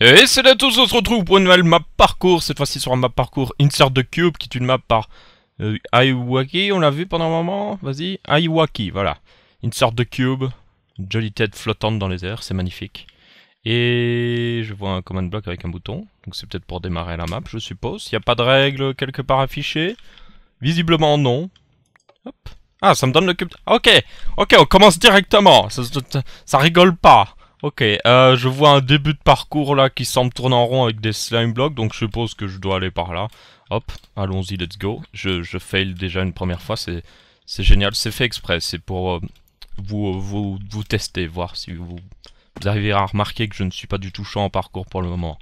Et salut à tous, on se retrouve pour une nouvelle map parcours, cette fois-ci sur un map parcours Insert the Cube, qui est une map par euh, Aiwaki, on l'a vu pendant un moment, vas-y, Aiwaki, voilà. Insert the Cube, jolie tête flottante dans les airs, c'est magnifique. Et je vois un command block avec un bouton, donc c'est peut-être pour démarrer la map, je suppose. Il n'y a pas de règle quelque part affichée Visiblement non. Hop. Ah, ça me donne le cube. Ok, ok, on commence directement, ça rigole pas. Ok, euh, je vois un début de parcours là qui semble tourner en rond avec des slime blocks, donc je suppose que je dois aller par là. Hop, allons-y, let's go. Je, fail déjà une première fois, c'est génial, c'est fait exprès, c'est pour euh, vous, vous, vous tester, voir si vous, vous arrivez à remarquer que je ne suis pas du tout chaud en parcours pour le moment.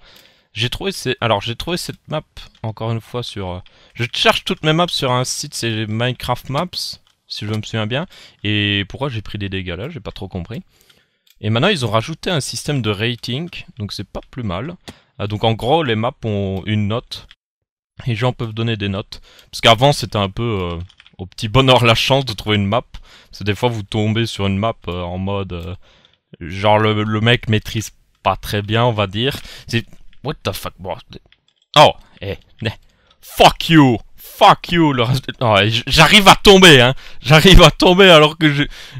J'ai trouvé alors j'ai trouvé cette map encore une fois sur euh, je cherche toutes mes maps sur un site c'est Minecraft Maps si je me souviens bien et pourquoi j'ai pris des dégâts là, j'ai pas trop compris. Et maintenant, ils ont rajouté un système de rating, donc c'est pas plus mal. Ah, donc en gros, les maps ont une note. Les gens peuvent donner des notes. Parce qu'avant, c'était un peu euh, au petit bonheur la chance de trouver une map. Parce que des fois, vous tombez sur une map euh, en mode... Euh, genre, le, mec maîtrise pas très bien, on va dire. C'est... What the fuck, Oh, eh, eh, Fuck you! fuck you le reste. J'arrive à tomber, hein. J'arrive à tomber alors que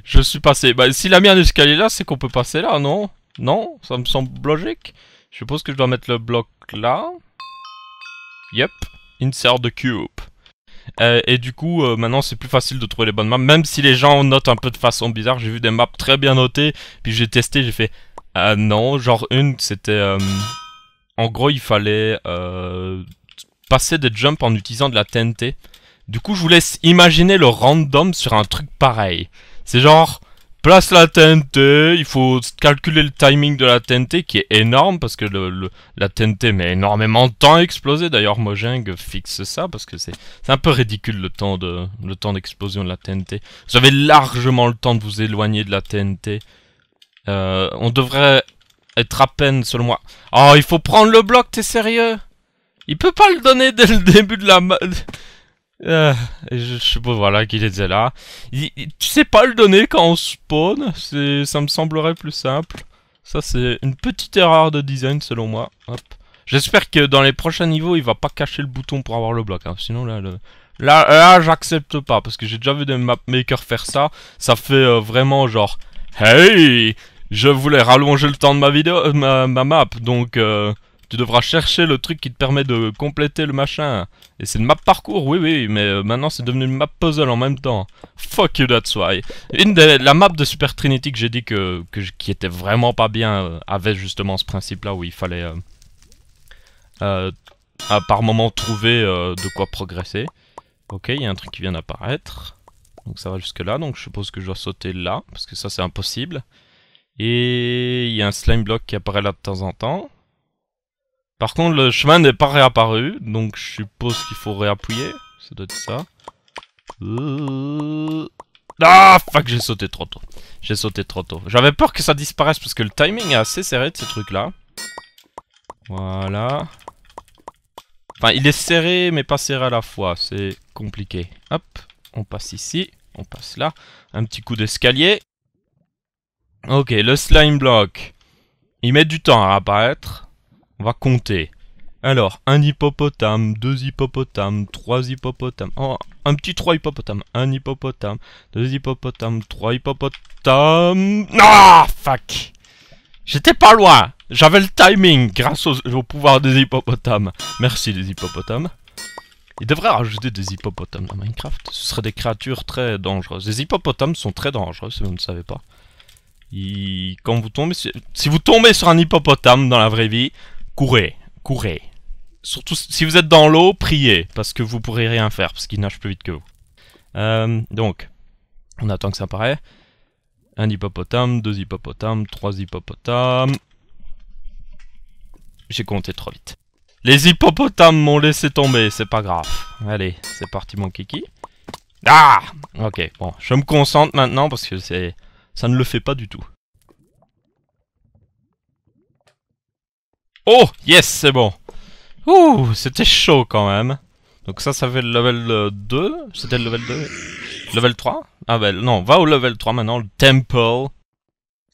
je, suis passé. Bah, si la mienne un escalier là, c'est qu'on peut passer là, non Non Ça me semble logique. Je suppose que je dois mettre le bloc là. Yep. Insert the cube. Euh, et du coup, euh, maintenant c'est plus facile de trouver les bonnes maps, même si les gens notent un peu de façon bizarre. J'ai vu des maps très bien notées, puis j'ai testé, j'ai fait ah non, genre une, c'était. Euh, en gros, il fallait passer des jumps en utilisant de la TNT. Du coup, je vous laisse imaginer le random sur un truc pareil. C'est genre, place la TNT, il faut calculer le timing de la TNT qui est énorme parce que la TNT met énormément de temps à exploser. D'ailleurs, Mojang fixe ça parce que c'est un peu ridicule le temps de le d'explosion de la TNT. Vous avez largement le temps de vous éloigner de la TNT. Euh, on devrait être à peine selon moi Oh, il faut prendre le bloc, t'es sérieux il peut pas le donner dès le début de la... Euh, je, pas, voilà qu'il était là. Il, sais pas le donner quand on spawn, ça me semblerait plus simple. Ça c'est une petite erreur de design selon moi. J'espère que dans les prochains niveaux il va pas cacher le bouton pour avoir le bloc. Hein. Sinon là, là, j'accepte pas parce que j'ai déjà vu des mapmakers faire ça. Ça fait euh, vraiment genre Hey, je voulais rallonger le temps de ma vidéo, euh, ma, map donc euh, tu devras chercher le truc qui te permet de compléter le machin. Et c'est une map parcours, oui, oui, mais euh, maintenant c'est devenu une map puzzle en même temps. Fuck you, that's why. Une la map de Super Trinity que j'ai dit que, qui était vraiment pas bien euh, avait justement ce principe-là où il fallait euh, à par moment trouver de quoi progresser. Ok, il y a un truc qui vient d'apparaître. Donc ça va jusque là, donc je suppose que je dois sauter là, parce que ça c'est impossible. Et il y a un slime block qui apparaît là de temps en temps. Par contre, le chemin n'est pas réapparu, donc je suppose qu'il faut réappuyer. Ça doit être ça. Euh. Ah, fuck, j'ai sauté trop tôt. J'ai sauté trop tôt. J'avais peur que ça disparaisse parce que le timing est assez serré de ces trucs-là. Voilà. Enfin, il est serré, mais pas serré à la fois. C'est compliqué. Hop, on passe ici, on passe là. Un petit coup d'escalier. Ok, le slime block. Il met du temps à apparaître. On va compter. Alors, un hippopotame, deux hippopotames, trois hippopotames. Oh, un petit trois hippopotames. Un hippopotame, deux hippopotames, trois hippopotames. Non, ah, fuck. J'étais pas loin. J'avais le timing grâce au, pouvoir des hippopotames. Merci les hippopotames. Ils devraient rajouter des hippopotames dans Minecraft. Ce seraient des créatures très dangereuses. Les hippopotames sont très dangereux si vous ne savez pas. Quand vous tombez, si vous tombez sur un hippopotame dans la vraie vie, courez, courez. Surtout si vous êtes dans l'eau, priez, parce que vous pourrez rien faire, parce qu'il nage plus vite que vous. Euh, donc, on attend que ça paraît. Un hippopotame, deux hippopotames, trois hippopotames. J'ai compté trop vite. Les hippopotames m'ont laissé tomber, c'est pas grave. Allez, c'est parti mon kiki. Ah Ok, bon, je me concentre maintenant parce que c'est... Ça ne le fait pas du tout. Oh Yes, c'est bon Ouh, c'était chaud quand même. Donc ça, ça fait le level 2 euh, C'était le level 2 Level 3 Ah ben non, va au level 3 maintenant, le temple.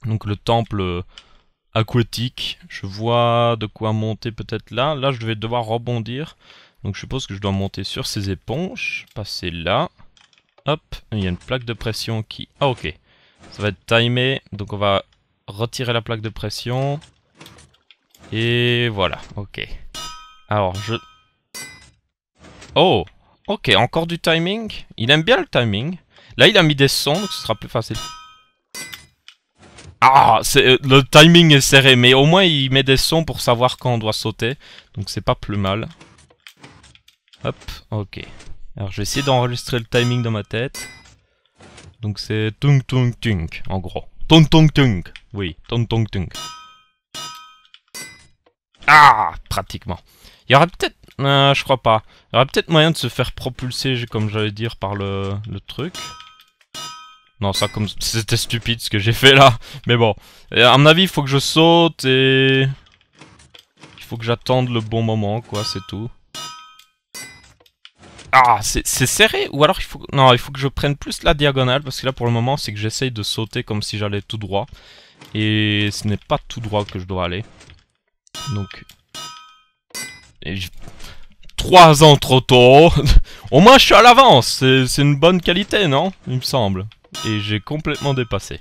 Donc le temple euh, aquatique. Je vois de quoi monter peut-être là. Là, je vais devoir rebondir. Donc je suppose que je dois monter sur ces éponges. Passer là. Hop, il y a une plaque de pression qui... Ah ok, ça va être timé. Donc on va retirer la plaque de pression. Et voilà, ok. Alors, je... Oh Ok, encore du timing. Il aime bien le timing. Là, il a mis des sons, donc ce sera plus facile. Ah euh, Le timing est serré, mais au moins, il met des sons pour savoir quand on doit sauter. Donc, c'est pas plus mal. Hop, ok. Alors, je vais essayer d'enregistrer le timing dans ma tête. Donc, c'est tung tung tung, en gros. Tung tung tung Oui, tung tung tung. Ah Pratiquement. Il y aurait peut-être... Euh, je crois pas. Il y aurait peut-être moyen de se faire propulser, comme j'allais dire, par le, le truc. Non, ça, comme c'était stupide ce que j'ai fait là. Mais bon. À mon avis, il faut que je saute et... Il faut que j'attende le bon moment, quoi, c'est tout. Ah, c'est serré Ou alors il faut... Non, il faut que je prenne plus la diagonale, parce que là, pour le moment, c'est que j'essaye de sauter comme si j'allais tout droit. Et ce n'est pas tout droit que je dois aller. Donc... Et Trois ans trop tôt Au moins je suis à l'avance C'est une bonne qualité, non Il me semble. Et j'ai complètement dépassé.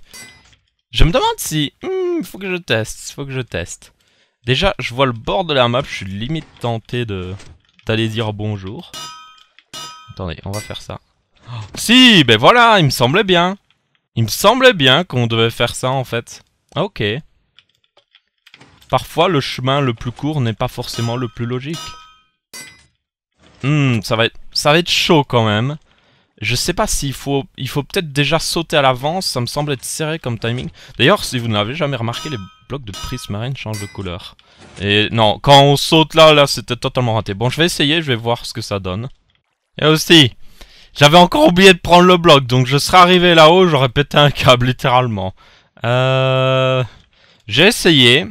Je me demande si... il hmm, faut que je teste, faut que je teste. Déjà, je vois le bord de la map, je suis limite tenté de... d'aller dire bonjour. Attendez, on va faire ça. si, ben voilà, il me semblait bien. Il me semblait bien qu'on devait faire ça en fait. Ok. Parfois, le chemin le plus court n'est pas forcément le plus logique. Hmm, ça va être, ça va être chaud quand même. Je sais pas s'il faut, il faut peut-être déjà sauter à l'avance, ça me semble être serré comme timing. D'ailleurs, si vous n'avez jamais remarqué, les blocs de prise marine changent de couleur. Et non, quand on saute là, là, c'était totalement raté. Bon, je vais essayer, je vais voir ce que ça donne. Et aussi, j'avais encore oublié de prendre le bloc, donc je serais arrivé là-haut, j'aurais pété un câble, littéralement. Euh... J'ai essayé,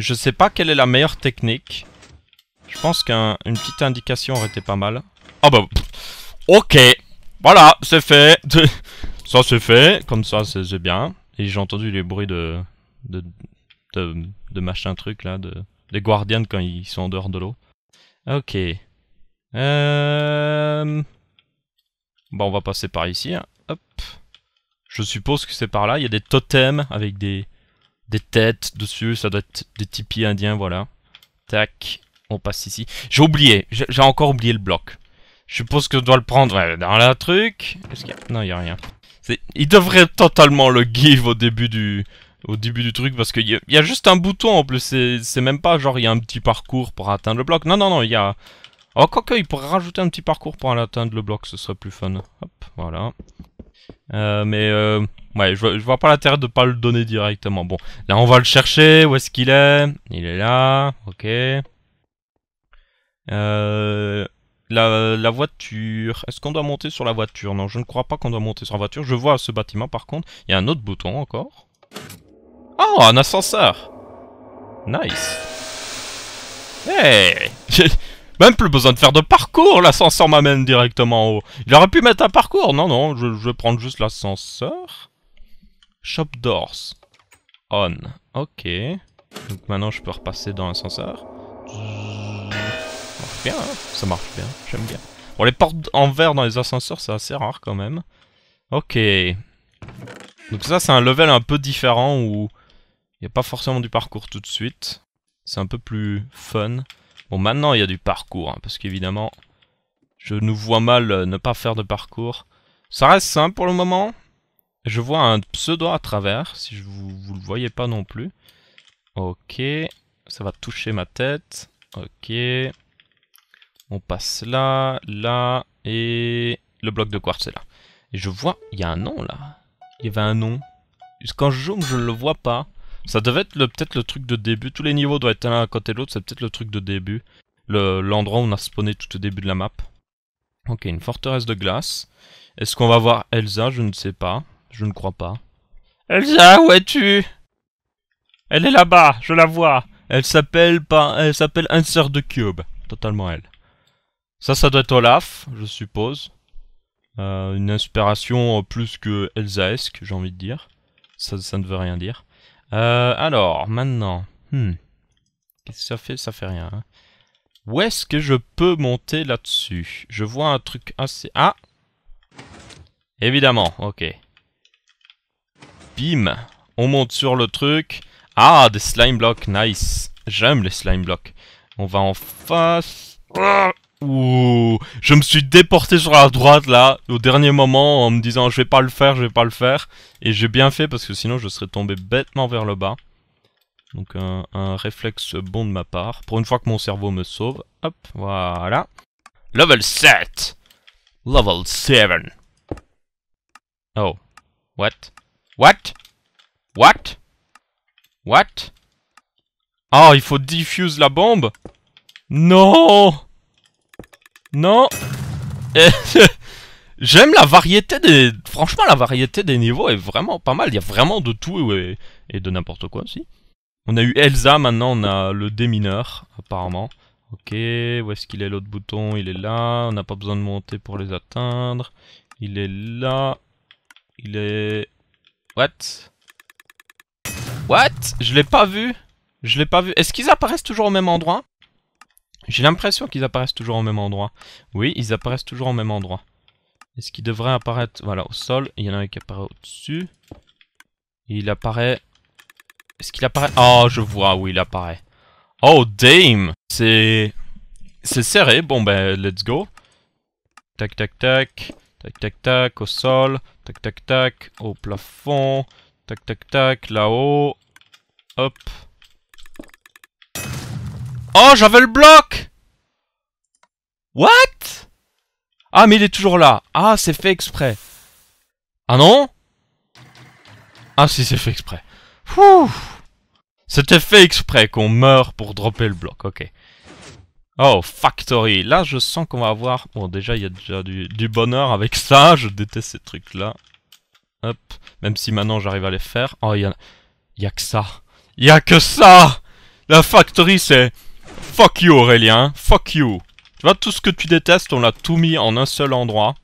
je sais pas quelle est la meilleure technique. Je pense qu'une petite indication aurait été pas mal. Ah oh bah... Ok Voilà, c'est fait Ça c'est fait, comme ça c'est bien. Et j'ai entendu les bruits de... De, de, machin truc là, de, des guardians quand ils sont en dehors de l'eau. Ok. Euh... Bon, on va passer par ici. Hein. Hop. Je suppose que c'est par là. Il y a des totems avec des, des têtes dessus, ça doit être des tipis indiens, voilà. Tac, on passe ici. J'ai oublié, j'ai encore oublié le bloc. Je suppose que je dois le prendre euh, dans la truc. Est-ce qu'il y a... Non, il n'y a rien. Il devrait totalement le give au début du, au début du truc parce qu'il y, a juste un bouton en plus. C'est même pas genre il y a un petit parcours pour atteindre le bloc. Non, non, non, il y a... Oh, quoique, il pourrait rajouter un petit parcours pour aller atteindre le bloc, ce serait plus fun. Hop, voilà. Euh, mais euh, ouais, je, vois pas l'intérêt de pas le donner directement. Bon, là on va le chercher. Où est-ce qu'il est, il, est là. Ok. Euh, la, voiture. Est-ce qu'on doit monter sur la voiture Non, je ne crois pas qu'on doit monter sur la voiture. Je vois ce bâtiment par contre. Il y a un autre bouton encore. Oh, un ascenseur Nice Hey Même plus besoin de faire de parcours, l'ascenseur m'amène directement en haut. Il aurait pu mettre un parcours, non, non, je, vais prendre juste l'ascenseur. Shop doors. On. Ok. Donc maintenant je peux repasser dans l'ascenseur. Ça marche bien, hein. ça marche bien, j'aime bien. Bon, les portes en verre dans les ascenseurs, c'est assez rare quand même. Ok. Donc ça, c'est un level un peu différent où il n'y a pas forcément du parcours tout de suite. C'est un peu plus fun. Bon, maintenant, il y a du parcours, hein, parce qu'évidemment, je nous vois mal euh, ne pas faire de parcours. Ça reste simple pour le moment. Je vois un pseudo à travers, si je vous, vous le voyez pas non plus. Ok, ça va toucher ma tête. Ok. On passe là, là, et le bloc de quartz est là. Et je vois, il y a un nom là. Il y avait un nom. Quand je je ne le vois pas. Ça devait être peut-être le truc de début. Tous les niveaux doivent être l'un à côté de l'autre. C'est peut-être le truc de début. L'endroit où on a spawné tout au début de la map. Ok, une forteresse de glace. Est-ce qu'on va voir Elsa Je ne sais pas. Je ne crois pas. Elsa, où es-tu Elle est là-bas, je la vois. Elle s'appelle pas. Elle s'appelle Insert de Cube. Totalement elle. Ça, ça doit être Olaf, je suppose. Euh, une inspiration euh, plus que Elsaesque, j'ai envie de dire. Ça, ça ne veut rien dire. Euh, alors, maintenant. Hmm. Qu'est-ce que ça fait Ça fait rien. Hein. Où est-ce que je peux monter là-dessus Je vois un truc assez... Ah Évidemment, ok. Bim On monte sur le truc. Ah, des slime blocks, nice. J'aime les slime blocks. On va en face. Ah! Ouh, je me suis déporté sur la droite là, au dernier moment, en me disant je vais pas le faire, je vais pas le faire. Et j'ai bien fait parce que sinon je serais tombé bêtement vers le bas. Donc un, réflexe bon de ma part. Pour une fois que mon cerveau me sauve. Hop, voilà. Level 7 Level 7 Oh. What What What What Oh, il faut diffuse la bombe Non non J'aime la variété des... Franchement, la variété des niveaux est vraiment pas mal. Il y a vraiment de tout et, de n'importe quoi aussi. On a eu Elsa, maintenant on a le D mineur. apparemment. Ok, où est-ce qu'il est l'autre bouton Il est là, on n'a pas besoin de monter pour les atteindre. Il est là. Il est... What What Je l'ai pas vu Je l'ai pas vu. Est-ce qu'ils apparaissent toujours au même endroit j'ai l'impression qu'ils apparaissent toujours au même endroit. Oui, ils apparaissent toujours au même endroit. Est-ce qu'ils devraient apparaître voilà, au sol Il y en a un qui apparaît au-dessus. Il apparaît... Est-ce qu'il apparaît Oh, je vois où il apparaît. Oh, dame, C'est... C'est serré. Bon, ben, let's go. Tac, tac, tac. Tac, tac, tac. Au sol. Tac, tac, tac. Au plafond. Tac, tac, tac. Là-haut. Hop. Oh, j'avais le bloc What Ah, mais il est toujours là. Ah, c'est fait exprès. Ah non Ah si, c'est fait exprès. C'était fait exprès qu'on meurt pour dropper le bloc, ok. Oh, Factory. Là, je sens qu'on va avoir... Bon, déjà, il y a déjà du, bonheur avec ça. Je déteste ces trucs-là. Hop. Même si maintenant, j'arrive à les faire. Oh, il y a... y a que ça. Il y a que ça La Factory, c'est... Fuck you Aurélien, fuck you. Tu vois, tout ce que tu détestes, on l'a tout mis en un seul endroit.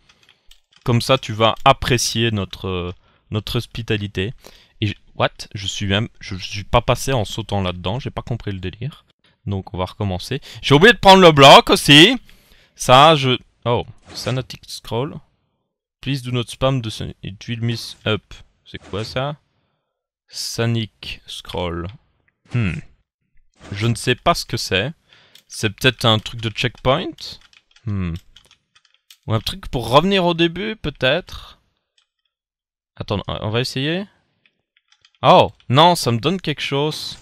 Comme ça, tu vas apprécier notre, euh, notre hospitalité. Et what Je suis même, je, suis pas passé en sautant là-dedans, j'ai pas compris le délire. Donc on va recommencer. J'ai oublié de prendre le bloc aussi. Ça, je... Oh, Sanatic Scroll. Please do not spam de It will miss up. C'est quoi ça Sanic Scroll. Hmm. Je ne sais pas ce que c'est. C'est peut-être un truc de checkpoint hmm. Ou un truc pour revenir au début, peut-être Attends, on va essayer Oh, non, ça me donne quelque chose.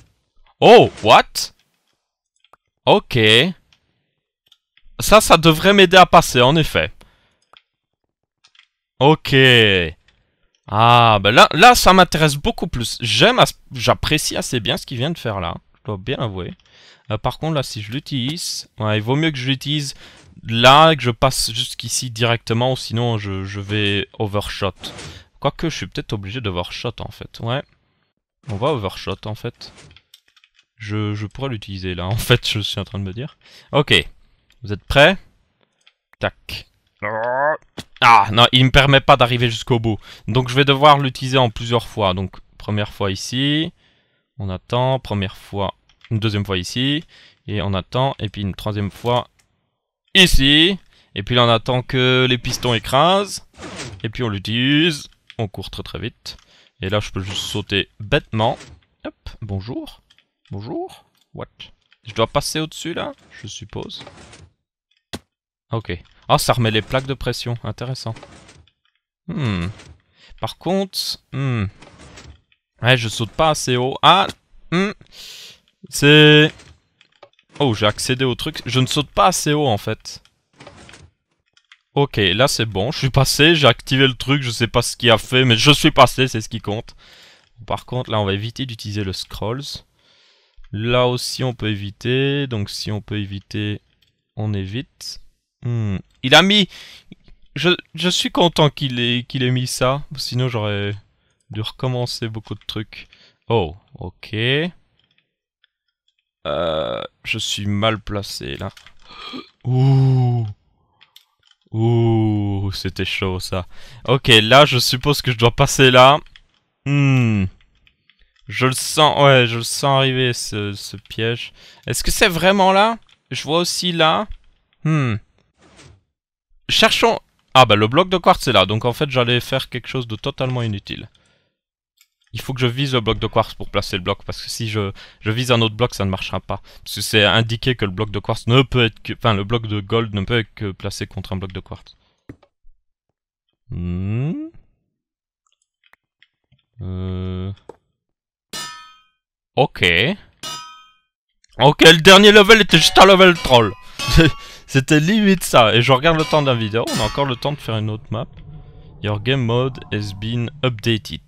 Oh, what Ok. Ça, ça devrait m'aider à passer, en effet. Ok. Ah, ben là, là ça m'intéresse beaucoup plus. J'aime, j'apprécie assez bien ce qu'il vient de faire là dois bien avouer. Euh, par contre, là, si je l'utilise, ouais, il vaut mieux que je l'utilise là, que je passe jusqu'ici directement, ou sinon je, vais overshot. Quoique, je suis peut-être obligé d'overshot, en fait. Ouais. On va overshot, en fait. Je, je pourrais l'utiliser, là, en fait, je suis en train de me dire. Ok. Vous êtes prêts Tac. Ah, non, il me permet pas d'arriver jusqu'au bout. Donc, je vais devoir l'utiliser en plusieurs fois. Donc, première fois ici. On attend, première fois, une deuxième fois ici, et on attend, et puis une troisième fois ici, et puis là on attend que les pistons écrasent, et puis on l'utilise, on court très très vite, et là je peux juste sauter bêtement, hop, bonjour, bonjour, what Je dois passer au-dessus là, je suppose. Ok. Ah, ça remet les plaques de pression, intéressant. Hmm. Par contre, hmm. Ouais, je saute pas assez haut. Ah hmm. C'est... Oh, j'ai accédé au truc. Je ne saute pas assez haut, en fait. Ok, là c'est bon. Je suis passé, j'ai activé le truc. Je sais pas ce qu'il a fait, mais je suis passé, c'est ce qui compte. Par contre, là, on va éviter d'utiliser le scrolls. Là aussi, on peut éviter. Donc, si on peut éviter, on évite. Hmm. Il a mis... Je, suis content qu'il ait mis ça. Sinon, j'aurais de recommencer beaucoup de trucs. Oh, ok. Euh, je suis mal placé là. Ouh. Ouh, c'était chaud ça. Ok, là je suppose que je dois passer là. Hmm. Je le sens, ouais, je le sens arriver ce, piège. Est-ce que c'est vraiment là Je vois aussi là. Hmm. Cherchons... Ah bah le bloc de quartz est là, donc en fait j'allais faire quelque chose de totalement inutile il faut que je vise le bloc de quartz pour placer le bloc, parce que si je, vise un autre bloc, ça ne marchera pas. Parce que c'est indiqué que le bloc de quartz ne peut être que... Enfin, le bloc de gold ne peut être que placé contre un bloc de quartz. Hmm. Euh... Ok. Ok, le dernier level était juste un level troll. C'était limite ça. Et je regarde le temps d'un vidéo. On a encore le temps de faire une autre map. Your game mode has been updated.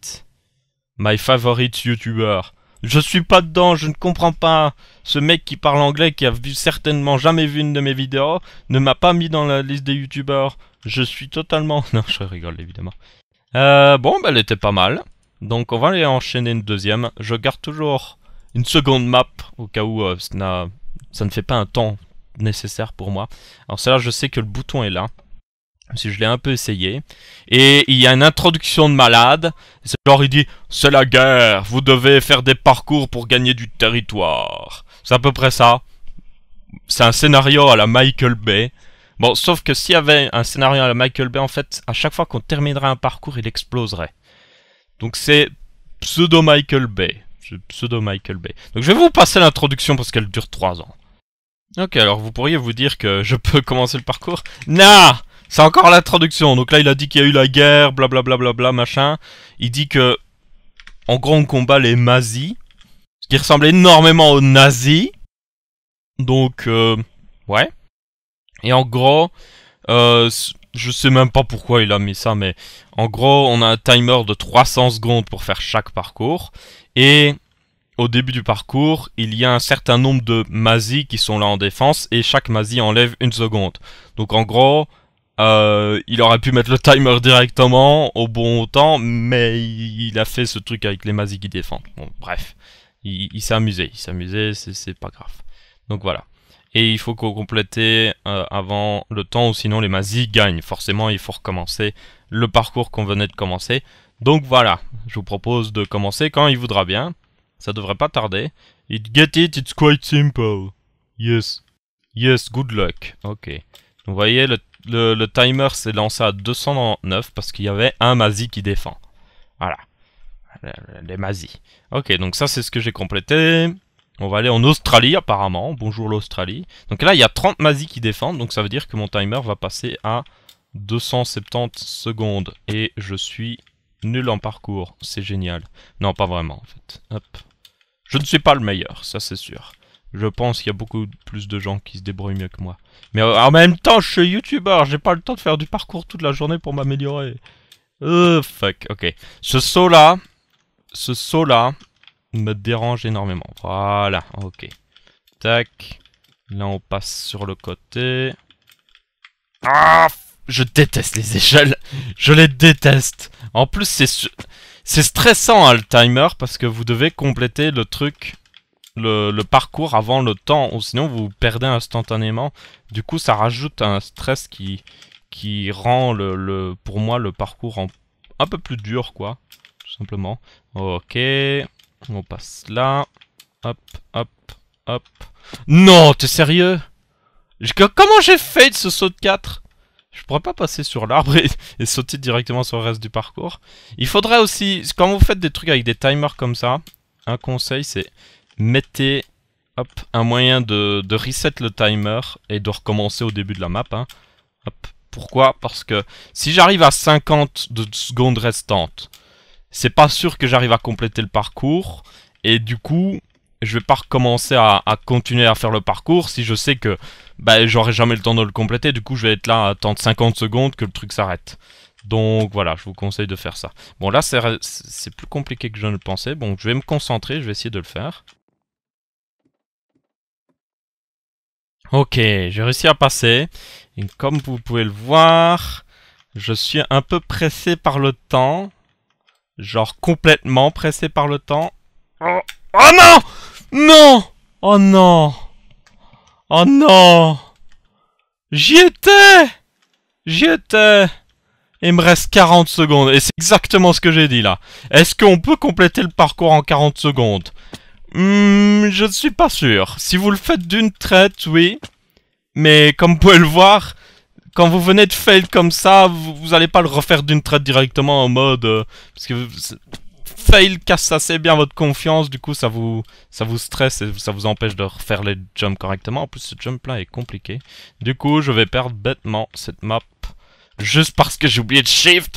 My favorite YouTuber. Je suis pas dedans, je ne comprends pas. Ce mec qui parle anglais, qui a certainement jamais vu une de mes vidéos, ne m'a pas mis dans la liste des youtubeurs. Je suis totalement... Non, je rigole évidemment. Euh, bon, bah, elle était pas mal. Donc on va aller enchaîner une deuxième. Je garde toujours une seconde map, au cas où ça, euh, ça ne fait pas un temps nécessaire pour moi. Alors celle-là, je sais que le bouton est là. Si je l'ai un peu essayé. Et il y a une introduction de malade. Genre il dit C'est la guerre, vous devez faire des parcours pour gagner du territoire. C'est à peu près ça. C'est un scénario à la Michael Bay. Bon, sauf que s'il y avait un scénario à la Michael Bay, en fait, à chaque fois qu'on terminerait un parcours, il exploserait. Donc c'est pseudo Michael Bay. Pseudo Michael Bay. Donc je vais vous passer l'introduction parce qu'elle dure 3 ans. Ok, alors vous pourriez vous dire que je peux commencer le parcours. Non c'est encore la traduction. Donc là, il a dit qu'il y a eu la guerre, blablabla, bla, machin. Il dit que, en gros, on combat les mazis, ce qui ressemble énormément aux nazis. Donc, euh, ouais. Et en gros, euh, je sais même pas pourquoi il a mis ça, mais en gros, on a un timer de 300 secondes pour faire chaque parcours. Et au début du parcours, il y a un certain nombre de mazis qui sont là en défense, et chaque mazi enlève une seconde. Donc en gros, euh, il aurait pu mettre le timer directement au bon temps, mais il a fait ce truc avec les mazis qui défendent. bref, il, s'est amusé, il s'amusait, c'est pas grave. Donc voilà. Et il faut qu'on complète euh, avant le temps, ou sinon les mazis gagnent. Forcément, il faut recommencer le parcours qu'on venait de commencer. Donc voilà, je vous propose de commencer quand il voudra bien. Ça devrait pas tarder. It get it, it's quite simple. Yes. Yes, good luck. Ok. Vous voyez, le le, timer s'est lancé à 209 parce qu'il y avait un Mazi qui défend. Voilà. Les Mazi. Ok, donc ça c'est ce que j'ai complété. On va aller en Australie apparemment. Bonjour l'Australie. Donc là il y a 30 Mazi qui défendent, donc ça veut dire que mon timer va passer à 270 secondes. Et je suis nul en parcours. C'est génial. Non, pas vraiment en fait. Hop. Je ne suis pas le meilleur, ça c'est sûr. Je pense qu'il y a beaucoup plus de gens qui se débrouillent mieux que moi. Mais euh, en même temps, je suis youtubeur, j'ai pas le temps de faire du parcours toute la journée pour m'améliorer. Euh, fuck, ok. Ce saut là, ce saut là, me dérange énormément. Voilà, ok. Tac. Là, on passe sur le côté. Ah Je déteste les échelles. Je les déteste. En plus, c'est stressant, hein, le timer, parce que vous devez compléter le truc le, parcours avant le temps, ou sinon vous perdez instantanément. Du coup, ça rajoute un stress qui, qui rend le, pour moi le parcours un peu plus dur, quoi. Tout simplement. Ok, on passe là. Hop, hop, hop. Non, t'es sérieux Comment j'ai fait ce saut de 4 je pourrais pas passer sur l'arbre et, et, sauter directement sur le reste du parcours. Il faudrait aussi, quand vous faites des trucs avec des timers comme ça, un conseil c'est mettez un moyen de, reset le timer et de recommencer au début de la map. Hein. Pourquoi Parce que si j'arrive à 50 secondes restantes, c'est pas sûr que j'arrive à compléter le parcours. Et du coup, je vais pas recommencer à, continuer à faire le parcours si je sais que bah, j'aurai jamais le temps de le compléter. Du coup, je vais être là à attendre 50 secondes que le truc s'arrête. Donc voilà, je vous conseille de faire ça. Bon là, c'est plus compliqué que je ne le pensais. Bon, je vais me concentrer, je vais essayer de le faire. Ok, j'ai réussi à passer. Et comme vous pouvez le voir, je suis un peu pressé par le temps. Genre complètement pressé par le temps. Oh, oh non Non Oh non Oh non J'y étais J'y étais Il me reste 40 secondes. Et c'est exactement ce que j'ai dit là. Est-ce qu'on peut compléter le parcours en 40 secondes Hmm, je ne suis pas sûr. Si vous le faites d'une traite, oui. Mais comme vous pouvez le voir, quand vous venez de fail comme ça, vous n'allez pas le refaire d'une traite directement en mode... Euh, parce que fail casse assez bien votre confiance, du coup ça vous, ça vous stresse et ça vous empêche de refaire les jumps correctement. En plus ce jump là est compliqué. Du coup je vais perdre bêtement cette map, juste parce que j'ai oublié de shift.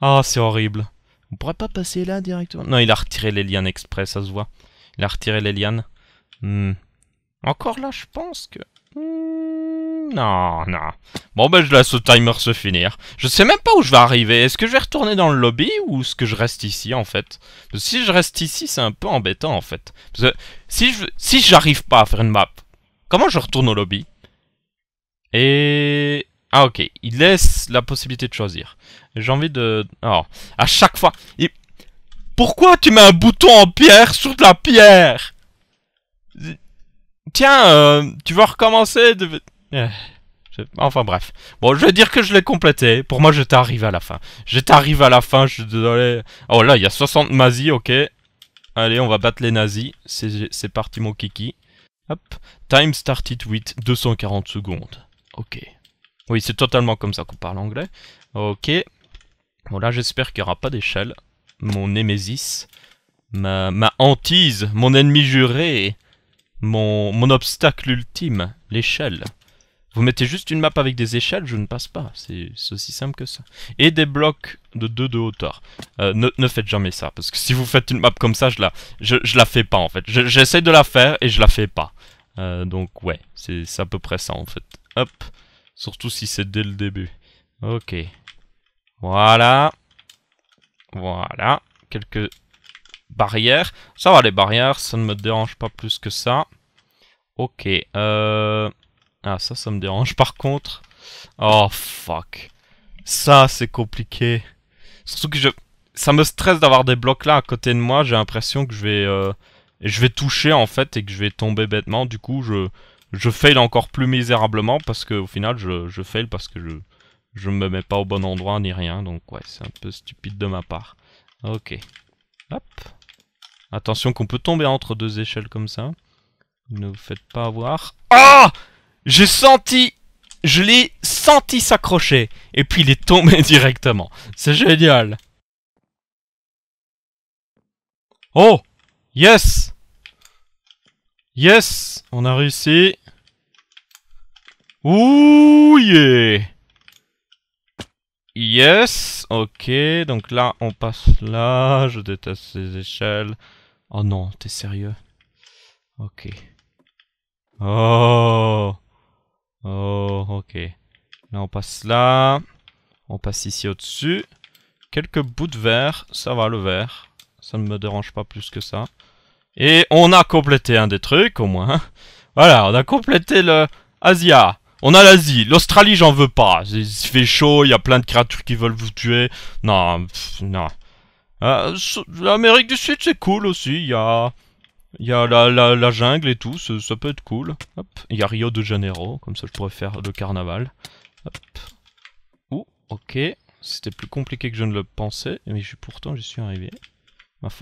ah c'est horrible. On pourrait pas passer là directement Non, il a retiré les lianes exprès, ça se voit. Il a retiré les lianes. Hmm. Encore là, je pense que... Hmm, non, non. Bon, ben je laisse le timer se finir. Je sais même pas où je vais arriver. Est-ce que je vais retourner dans le lobby ou est-ce que je reste ici, en fait si je reste ici, c'est un peu embêtant, en fait. Parce que si je si j'arrive pas à faire une map, comment je retourne au lobby Et... Ah ok, il laisse la possibilité de choisir. J'ai envie de... Alors, oh, à chaque fois... Pourquoi tu mets un bouton en pierre sur de la pierre Tiens, euh, tu vas recommencer de... Eh, enfin bref. Bon, je vais dire que je l'ai complété. Pour moi, j'étais arrivé à la fin. J'étais arrivé à la fin, je suis Oh là, il y a 60 nazis, ok. Allez, on va battre les nazis. C'est parti, mon kiki. Hop. Time started with 240 secondes. Ok. Oui, c'est totalement comme ça qu'on parle anglais. Ok. Bon, là, j'espère qu'il n'y aura pas d'échelle. Mon némésis. Ma, hantise. Mon ennemi juré. Mon, mon obstacle ultime. L'échelle. Vous mettez juste une map avec des échelles, je ne passe pas. C'est aussi simple que ça. Et des blocs de 2 de hauteur. Euh, ne, faites jamais ça, parce que si vous faites une map comme ça, je la, je, la fais pas en fait. J'essaie de la faire et je la fais pas. Euh, donc ouais, c'est à peu près ça en fait. Hop. Surtout si c'est dès le début. Ok. Voilà. Voilà. Quelques barrières. Ça va, les barrières, ça ne me dérange pas plus que ça. Ok. Euh, ah, ça, ça me dérange par contre. Oh, fuck. Ça, c'est compliqué. Surtout que je... Ça me stresse d'avoir des blocs là à côté de moi. J'ai l'impression que je vais... Euh, je vais toucher, en fait, et que je vais tomber bêtement. Du coup, je je fail encore plus misérablement parce que au final je, je fail parce que je je me mets pas au bon endroit ni rien donc ouais c'est un peu stupide de ma part ok hop attention qu'on peut tomber entre deux échelles comme ça ne vous faites pas avoir ah j'ai senti je l'ai senti s'accrocher et puis il est tombé directement c'est génial oh yes Yes On a réussi. Ouh Yes Ok, donc là, on passe là. Je déteste ces échelles. Oh non, t'es sérieux Ok. Oh Oh, ok. Là, on passe là. On passe ici au-dessus. Quelques bouts de verre. Ça va, le verre. Ça ne me dérange pas plus que ça. Et on a complété un des trucs, au moins. Hein. Voilà, on a complété le... Asia. On a l'Asie. L'Australie, j'en veux pas. Il fait chaud, il y a plein de créatures qui veulent vous tuer. Non, non. Euh, L'Amérique du Sud, c'est cool aussi. Il y a... la, la, jungle et tout, ça, peut être cool. Il y a Rio de Janeiro, comme ça je pourrais faire le carnaval. Hop. ok. C'était plus compliqué que je ne le pensais, mais pourtant j'y suis arrivé.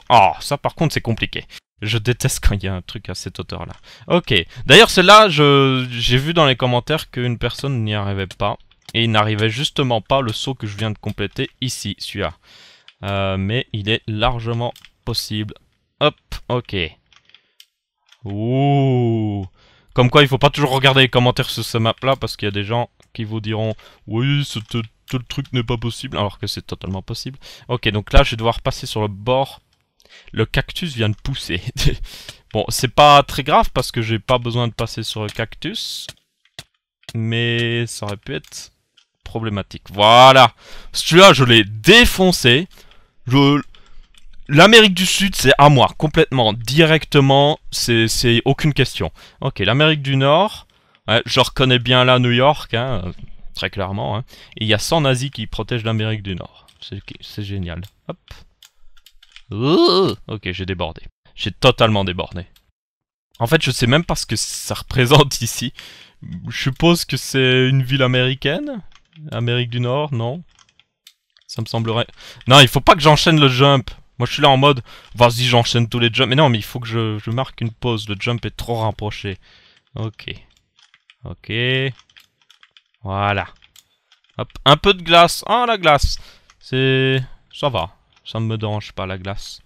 Oh, ça par contre c'est compliqué. Je déteste quand il y a un truc à cette hauteur-là. Ok. D'ailleurs, celle-là, j'ai vu dans les commentaires qu'une personne n'y arrivait pas. Et il n'arrivait justement pas le saut que je viens de compléter ici, celui-là. Euh, mais il est largement possible. Hop, ok. Ouh. Comme quoi, il faut pas toujours regarder les commentaires sur ce map-là, parce qu'il y a des gens qui vous diront « Oui, ce, truc n'est pas possible », alors que c'est totalement possible. Ok, donc là, je vais devoir passer sur le bord le cactus vient de pousser. bon, c'est pas très grave parce que j'ai pas besoin de passer sur le cactus. Mais ça aurait pu être problématique. Voilà. Celui-là, je l'ai défoncé. L'Amérique du Sud, c'est à moi, complètement, directement, c'est aucune question. Ok, l'Amérique du Nord, je reconnais bien là New York, hein, très clairement. Hein. il y a 100 nazis qui protègent l'Amérique du Nord. C'est génial. Hop. Ok, j'ai débordé. J'ai totalement débordé. En fait, je sais même pas ce que ça représente ici. Je suppose que c'est une ville américaine Amérique du Nord, non Ça me semblerait... Non, il faut pas que j'enchaîne le jump Moi, je suis là en mode, vas-y, j'enchaîne tous les jumps. Mais non, mais il faut que je, marque une pause. Le jump est trop rapproché. Ok. Ok. Voilà. Hop, un peu de glace. Ah, la glace C'est... Ça va. Ça ne me dérange pas la glace.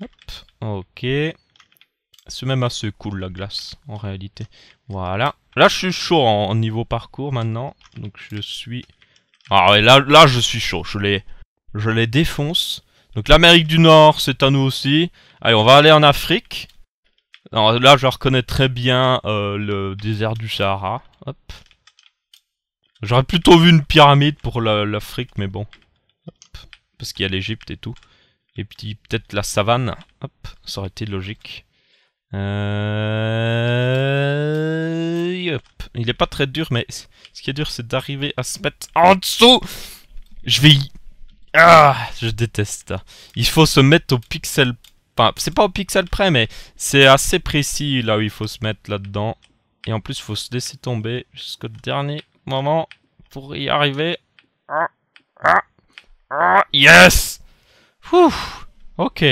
Hop, ok. C'est même assez cool la glace, en réalité. Voilà. Là, je suis chaud en, niveau parcours maintenant. Donc, je suis... Ah ouais, là, là je suis chaud. Je les, je les défonce. Donc, l'Amérique du Nord, c'est à nous aussi. Allez, on va aller en Afrique. là, je reconnais très bien euh, le désert du Sahara. Hop. J'aurais plutôt vu une pyramide pour l'Afrique, mais bon parce qu'il y a l'Egypte et tout. Et puis peut-être la savane. Hop, ça aurait été logique. Euh... Il est pas très dur, mais ce qui est dur, c'est d'arriver à se mettre en dessous. Je vais y... Ah, je déteste ça. Il faut se mettre au pixel... Enfin, c'est pas au pixel près, mais c'est assez précis là où il faut se mettre là-dedans. Et en plus, il faut se laisser tomber jusqu'au dernier moment pour y arriver. Ah, ah. Ah, yes Ouf Ok.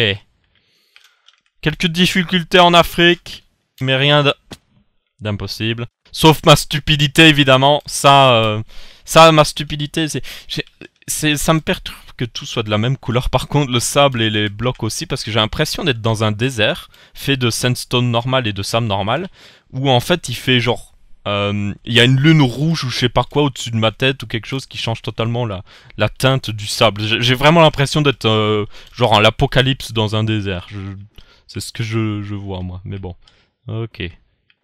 Quelques difficultés en Afrique, mais rien d'impossible. Sauf ma stupidité, évidemment. Ça, euh, ça ma stupidité, c'est, ça me perturbe que tout soit de la même couleur. Par contre, le sable et les blocs aussi, parce que j'ai l'impression d'être dans un désert fait de sandstone normal et de sable normal, où en fait il fait genre il euh, y a une lune rouge ou je sais pas quoi au-dessus de ma tête ou quelque chose qui change totalement la, teinte du sable. J'ai vraiment l'impression d'être euh, genre genre l'apocalypse dans un désert. C'est ce que je, vois moi, mais bon. Ok.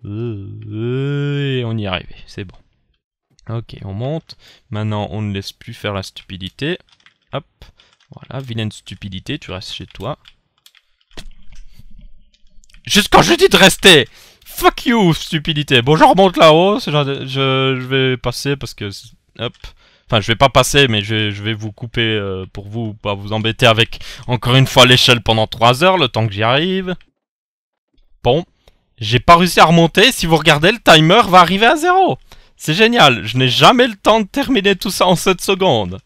Euh, on y arrive c'est bon. Ok, on monte. Maintenant, on ne laisse plus faire la stupidité. Hop. Voilà, vilaine stupidité, tu restes chez toi. ce que je dis de rester Fuck you, stupidité. Bon, je remonte là-haut. Je, vais passer parce que... Hop. Enfin, je vais pas passer, mais je, vais vous couper euh, pour vous pas vous embêter avec, encore une fois, l'échelle pendant 3 heures, le temps que j'y arrive. Bon. J'ai pas réussi à remonter. Si vous regardez, le timer va arriver à zéro. C'est génial. Je n'ai jamais le temps de terminer tout ça en 7 secondes.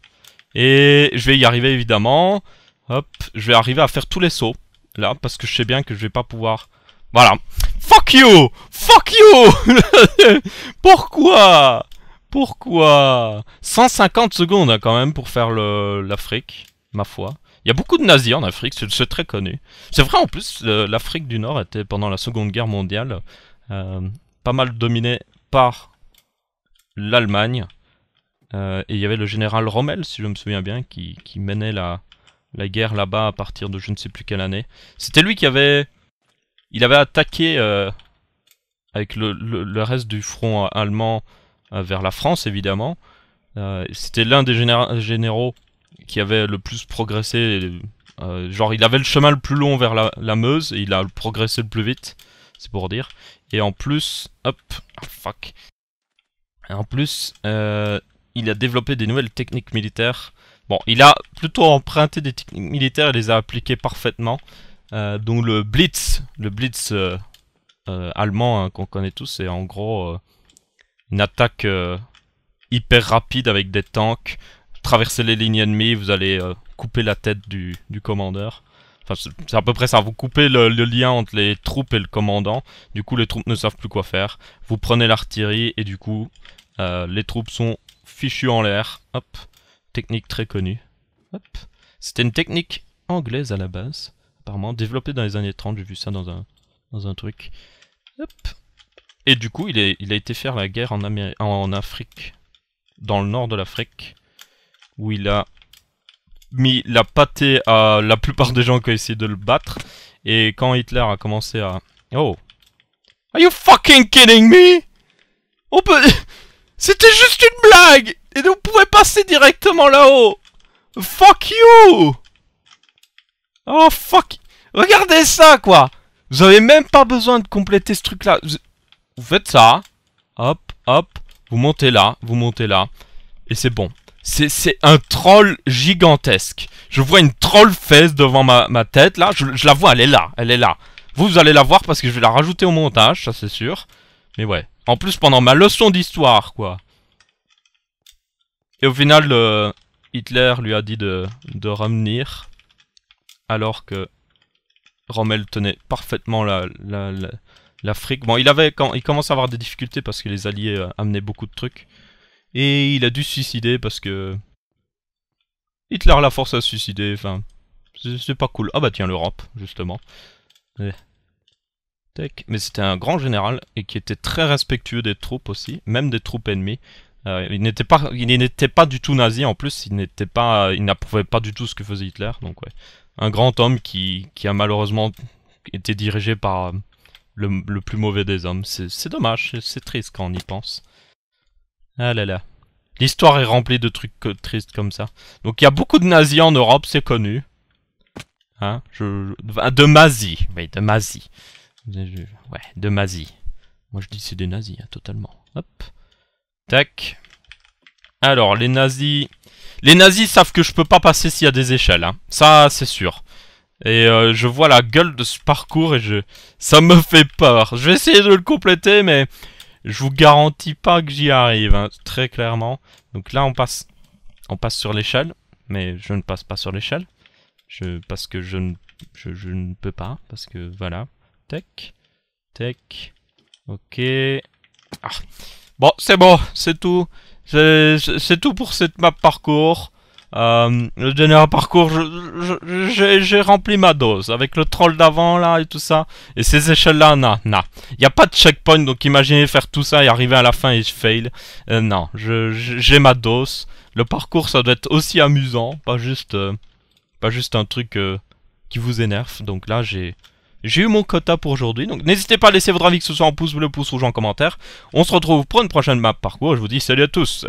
Et je vais y arriver, évidemment. Hop. Je vais arriver à faire tous les sauts. Là, parce que je sais bien que je vais pas pouvoir voilà. Fuck you Fuck you Pourquoi Pourquoi 150 secondes hein, quand même pour faire l'Afrique, ma foi. Il y a beaucoup de nazis en Afrique, c'est très connu. C'est vrai en plus, euh, l'Afrique du Nord était pendant la Seconde Guerre mondiale euh, pas mal dominée par l'Allemagne. Euh, et il y avait le général Rommel, si je me souviens bien, qui, menait la guerre là-bas à partir de je ne sais plus quelle année. C'était lui qui avait il avait attaqué euh, avec le, reste du front euh, allemand euh, vers la France, évidemment. C'était l'un des généraux qui avait le plus progressé. genre, il avait le chemin le plus long vers la, Meuse et il a progressé le plus vite, c'est pour dire. Et en plus, hop, ah, fuck. en plus, il a développé des nouvelles techniques militaires Bon, il a plutôt emprunté des techniques militaires et les a appliquées parfaitement. Euh, donc le Blitz, le Blitz euh, euh, allemand hein, qu'on connaît tous, c'est en gros une attaque hyper rapide avec des tanks. Traverser les lignes ennemies, vous allez couper la tête du, commandeur. Enfin, c'est à peu près ça. Vous coupez le, lien entre les troupes et le commandant. Du coup, les troupes ne savent plus quoi faire. Vous prenez l'artillerie et du coup, les troupes sont fichues en l'air. Hop. Technique très connue. Hop. C'était une technique anglaise à la base apparemment développé dans les années 30, j'ai vu ça dans un, dans un truc. Et du coup, il, est, il a été faire la guerre en, en Afrique, dans le nord de l'Afrique, où il a mis la pâtée à la plupart des gens qui ont essayé de le battre. Et quand Hitler a commencé à... Oh Are you fucking kidding me On peut... C'était juste une blague Et on pouvait passer directement là-haut Fuck you Oh fuck Regardez ça quoi Vous avez même pas besoin de compléter ce truc là. Vous faites ça. Hop, hop. Vous montez là, vous montez là. Et c'est bon. C'est un troll gigantesque. Je vois une troll fesse devant ma, tête là. Je, la vois, elle est là, elle est là. Vous, allez la voir parce que je vais la rajouter au montage, ça c'est sûr. Mais ouais. En plus pendant ma leçon d'histoire quoi. Et au final, euh, Hitler lui a dit de, de ramener alors que Rommel tenait parfaitement l'Afrique. La, la, bon, il avait il commence à avoir des difficultés parce que les Alliés euh, amenaient beaucoup de trucs. Et il a dû suicider parce que Hitler l'a forcé à suicider. Enfin, c'est pas cool. Ah bah tiens, l'Europe, justement. Mais c'était un grand général et qui était très respectueux des troupes aussi, même des troupes ennemies. Euh, il n'était pas, pas du tout nazi en plus. Il pas, il n'approuvait pas du tout ce que faisait Hitler. Donc ouais, un grand homme qui, a malheureusement été dirigé par le, plus mauvais des hommes. C'est dommage, c'est triste quand on y pense. Ah là là. L'histoire est remplie de trucs tristes comme ça. Donc il y a beaucoup de nazis en Europe, c'est connu. Hein je, ah, de nazis, oui, de nazis. ouais, de nazis. Moi je dis c'est des nazis, hein, totalement. Hop. Tac. Alors, les nazis... Les nazis savent que je peux pas passer s'il y a des échelles, hein. ça c'est sûr. Et euh, je vois la gueule de ce parcours et je... ça me fait peur. Je vais essayer de le compléter, mais je vous garantis pas que j'y arrive, hein, très clairement. Donc là, on passe, on passe sur l'échelle, mais je ne passe pas sur l'échelle. Je... Parce que je ne... Je... ne peux pas, parce que voilà. Tech, tech, ok. Ah. Bon, c'est bon, c'est tout. C'est tout pour cette map parcours. Euh, le dernier parcours, j'ai rempli ma dose avec le troll d'avant là et tout ça. Et ces échelles là, non, non. Il n'y a pas de checkpoint, donc imaginez faire tout ça et arriver à la fin et je fail. Euh, non, j'ai ma dose. Le parcours, ça doit être aussi amusant, pas juste, euh, pas juste un truc qui vous énerve. Donc là, j'ai j'ai eu mon quota pour aujourd'hui, donc n'hésitez pas à laisser votre avis que ce soit en pouce bleu, pouce rouge en commentaire. On se retrouve pour une prochaine map parcours, je vous dis salut à tous